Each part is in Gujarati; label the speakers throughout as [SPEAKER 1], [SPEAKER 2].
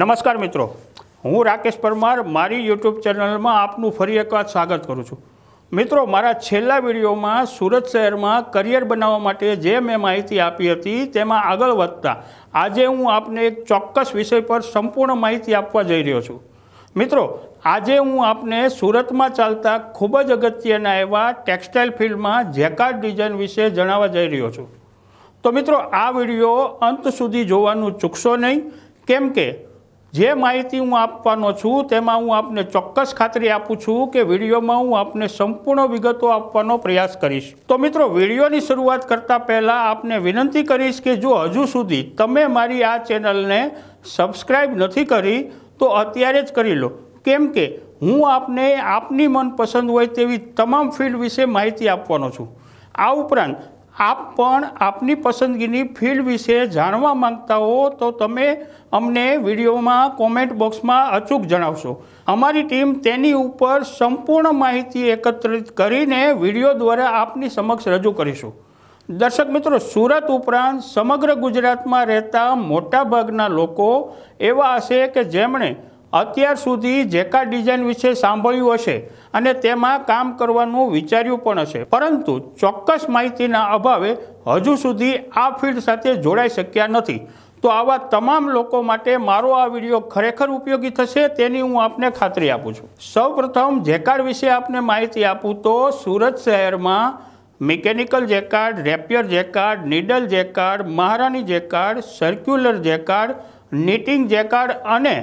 [SPEAKER 1] નમસ્કાર મિત્રો હું રાકેશ પરમાર મારી યુટ્યુબ ચેનલમાં આપનું ફરી એકવાર સ્વાગત કરું છું મિત્રો મારા છેલ્લા વિડીયોમાં સુરત શહેરમાં કરિયર બનાવવા માટે જે મેં માહિતી આપી હતી તેમાં આગળ વધતા આજે હું આપને એક ચોક્કસ વિષય પર સંપૂર્ણ માહિતી આપવા જઈ રહ્યો છું મિત્રો આજે હું આપને સુરતમાં ચાલતા ખૂબ જ અગત્યના એવા ટેક્સટાઇલ ફિલ્ડમાં જેકાર્ડ ડિઝાઇન વિશે જણાવવા જઈ રહ્યો છું તો મિત્રો આ વિડીયો અંત સુધી જોવાનું ચૂકશો નહીં કેમ કે જે માહિતી હું આપવાનો છું તેમાં હું આપને ચોક્કસ ખાતરી આપું છું કે વિડીયોમાં હું આપને સંપૂર્ણ વિગતો આપવાનો પ્રયાસ કરીશ તો મિત્રો વિડીયોની શરૂઆત કરતાં પહેલાં આપને વિનંતી કરીશ કે જો હજુ સુધી તમે મારી આ ચેનલને સબસ્ક્રાઈબ નથી કરી તો અત્યારે જ કરી લો કેમ કે હું આપને આપની મનપસંદ હોય તેવી તમામ ફિલ્ડ વિશે માહિતી આપવાનો છું આ ઉપરાંત આપ પણ આપની પસંદગીની ફિલ્ડ વિશે જાણવા માંગતા હો તો તમે અમને વિડીયોમાં કોમેન્ટ બોક્સમાં અચૂક જણાવશો અમારી ટીમ તેની ઉપર સંપૂર્ણ માહિતી એકત્રિત કરીને વિડીયો દ્વારા આપની સમક્ષ રજૂ કરીશું દર્શક મિત્રો સુરત ઉપરાંત સમગ્ર ગુજરાતમાં રહેતા મોટાભાગના લોકો એવા હશે કે જેમણે અત્યાર સુધી જે કા ડિઝાઇન વિશે સાંભળ્યું હશે અને તેમાં કામ કરવાનું વિચાર્યું પણ હશે પરંતુ ચોક્કસ માહિતીના અભાવે હજુ સુધી આ ફિલ્ડ સાથે જોડાઈ શક્યા નથી તો આવા તમામ લોકો માટે મારો આ વિડીયો ખરેખર ઉપયોગી થશે તેની હું આપને ખાતરી આપું છું સૌપ્રથમ જેકાર્ડ વિશે આપને માહિતી આપું તો સુરત શહેરમાં mechanical jacquard rapier jacquard needle jacquard Maharani jacquard circular jacquard knitting jacquard અને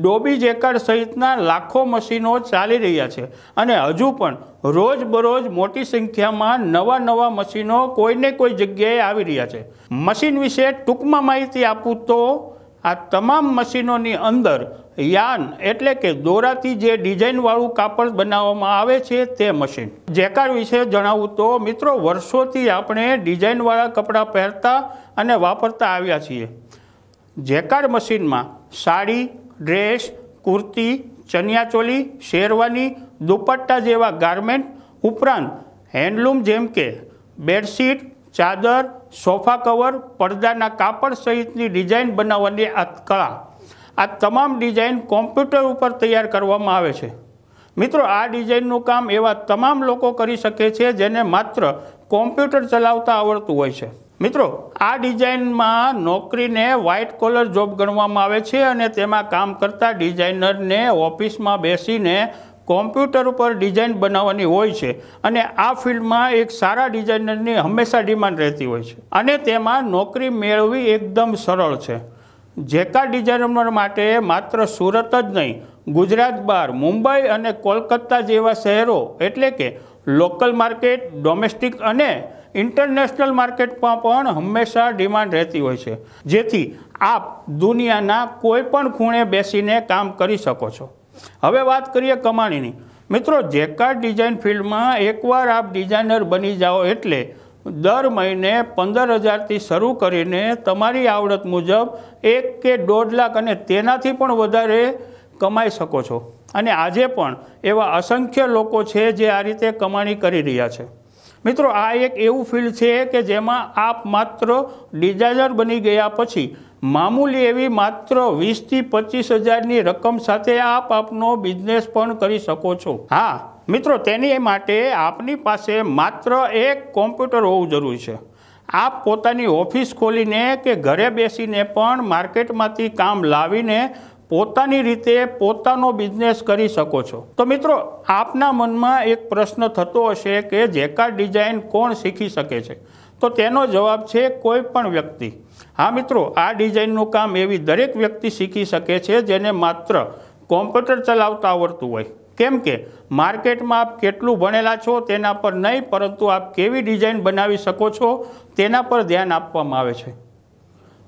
[SPEAKER 1] ડોબી જેકાર્ડ સહિતના લાખો મશીનો ચાલી રહ્યા છે અને હજુ પણ રોજબરોજ મોટી સંખ્યામાં નવા નવા મશીનો કોઈને કોઈ જગ્યાએ આવી રહ્યા છે મશીન વિશે ટૂંકમાં માહિતી આપું તો આ તમામ મશીનોની અંદર યાન એટલે કે દોરાથી જે ડિઝાઇનવાળું કાપડ બનાવવામાં આવે છે તે મશીન જેકાર વિશે જણાવું તો મિત્રો વર્ષોથી આપણે ડિઝાઇનવાળા કપડાં પહેરતા અને વાપરતા આવ્યા છીએ જેકાર મશીનમાં સાડી ડ્રેસ કુર્તી ચણિયાચોલી શેરવાની દુપટ્ટા જેવા ગાર્મેન્ટ ઉપરાંત હેન્ડલૂમ જેમ કે બેડશીટ ચાદર સોફા કવર પડદાના કાપડ સહિતની ડિઝાઇન બનાવવાની આ કળા આ તમામ ડિઝાઇન કોમ્પ્યુટર ઉપર તૈયાર કરવામાં આવે છે મિત્રો આ ડિઝાઇનનું કામ એવા તમામ લોકો કરી શકે છે જેને માત્ર કોમ્પ્યુટર ચલાવતા આવડતું હોય છે મિત્રો આ ડિઝાઇનમાં નોકરીને વ્હાઇટ કોલર જોબ ગણવામાં આવે છે અને તેમાં કામ કરતા ડિઝાઇનરને ઓફિસમાં બેસીને કોમ્પ્યુટર ઉપર ડિઝાઇન બનાવવાની હોય છે અને આ ફિલ્ડમાં એક સારા ડિઝાઇનરની હંમેશા ડિમાન્ડ રહેતી હોય છે અને તેમાં નોકરી મેળવવી એકદમ સરળ છે જેકા ડિઝાઇનર માટે માત્ર સુરત જ નહીં ગુજરાત બહાર મુંબઈ અને કોલકાતા જેવા શહેરો એટલે કે લોકલ માર્કેટ ડોમેસ્ટિક અને ઇન્ટરનેશનલ માર્કેટમાં પણ હંમેશા ડિમાન્ડ રહેતી હોય છે જેથી આપ દુનિયાના કોઈ પણ ખૂણે બેસીને કામ કરી શકો છો હવે વાત કરીએ કમાણીની મિત્રો જેકાર્ડ ડિઝાઇન ફિલ્ડમાં એકવાર આપ ડિઝાઇનર બની જાઓ એટલે દર મહિને પંદર હજારથી શરૂ કરીને તમારી આવડત મુજબ એક કે દોઢ લાખ અને તેનાથી પણ વધારે કમાઈ શકો છો અને આજે પણ એવા અસંખ્ય લોકો છે જે આ રીતે કમાણી કરી રહ્યા છે મિત્રો આ એક એવું ફિલ્ડ છે કે જેમાં આપ માત્ર ડિઝાઇનર બની ગયા પછી મામૂલી એવી માત્ર વીસથી પચીસ હજારની રકમ સાથે આપ આપનો બિઝનેસ પણ કરી શકો છો હા મિત્રો તેની માટે આપની પાસે માત્ર એક કોમ્પ્યુટર હોવું જરૂરી છે આપ પોતાની ઓફિસ ખોલીને કે ઘરે બેસીને પણ માર્કેટમાંથી કામ લાવીને પોતાની રીતે પોતાનો બિઝનેસ કરી શકો છો તો મિત્રો આપના મનમાં એક પ્રશ્ન થતો હશે કે જેકાર્ડ ડિઝાઇન કોણ શીખી શકે છે તો તેનો જવાબ છે કોઈ પણ વ્યક્તિ હા મિત્રો આ ડિઝાઇનનું કામ એવી દરેક વ્યક્તિ શીખી શકે છે જેને માત્ર કોમ્પ્યુટર ચલાવતા આવડતું હોય કેમ કે માર્કેટમાં આપ કેટલું ભણેલા છો તેના પર નહીં પરંતુ આપ કેવી ડિઝાઇન બનાવી શકો છો તેના પર ધ્યાન આપવામાં આવે છે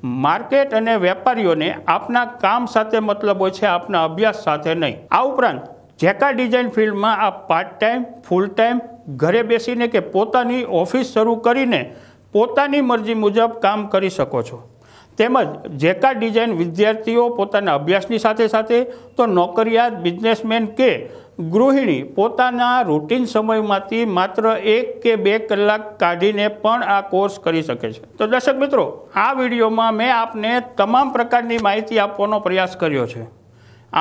[SPEAKER 1] માર્કેટ અને વેપારીઓને આપના કામ સાથે મતલબ હોય છે આપના અભ્યાસ સાથે નહીં આ ઉપરાંત જેકા ડિઝાઇન ફિલ્ડમાં આપ પાર્ટ ટાઈમ ફૂલ ટાઈમ ઘરે બેસીને કે પોતાની ઓફિસ શરૂ કરીને પોતાની મરજી મુજબ કામ કરી શકો છો તેમજ જેકા ડિઝાઇન વિદ્યાર્થીઓ પોતાના અભ્યાસની સાથે સાથે તો નોકરિયાત બિઝનેસમેન કે ગૃહિણી પોતાના રૂટીન સમયમાંથી માત્ર એક કે બે કલાક કાઢીને પણ આ કોર્સ કરી શકે છે તો દર્શક મિત્રો આ વિડીયોમાં મેં આપને તમામ પ્રકારની માહિતી આપવાનો પ્રયાસ કર્યો છે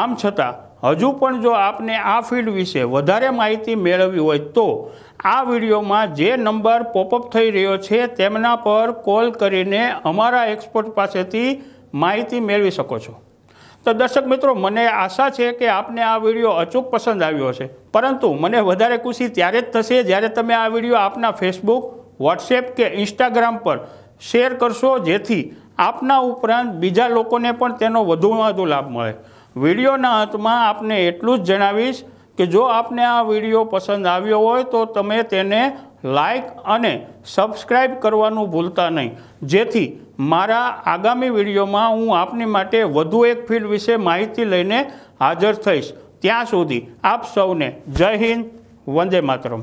[SPEAKER 1] આમ છતાં હજુ પણ જો આપને આ ફિલ્ડ વિશે વધારે માહિતી મેળવવી હોય તો આ વિડીયોમાં જે નંબર પોપઅપ થઈ રહ્યો છે તેમના પર કોલ કરીને અમારા એક્સપર્ટ પાસેથી માહિતી મેળવી શકો છો તો દર્શક મિત્રો મને આશા છે કે આપને આ વિડીયો અચૂક પસંદ આવ્યો હશે પરંતુ મને વધારે ખુશી ત્યારે જ થશે જ્યારે તમે આ વિડીયો આપના ફેસબુક વોટ્સએપ કે ઇન્સ્ટાગ્રામ પર શેર કરશો જેથી આપના ઉપરાંત બીજા લોકોને પણ તેનો વધુમાં વધુ લાભ મળે વિડીયોના અંતમાં આપને એટલું જ જણાવીશ કે જો આપને આ વિડીયો પસંદ આવ્યો હોય તો તમે તેને લાઇક અને સબસ્ક્રાઈબ કરવાનું ભૂલતા નહીં જેથી મારા આગામી વિડીયોમાં હું આપની માટે વધુ એક ફિલ્ડ વિશે માહિતી લઈને હાજર થઈશ ત્યાં સુધી આપ સૌને જય હિન્દ વંદે માતરમ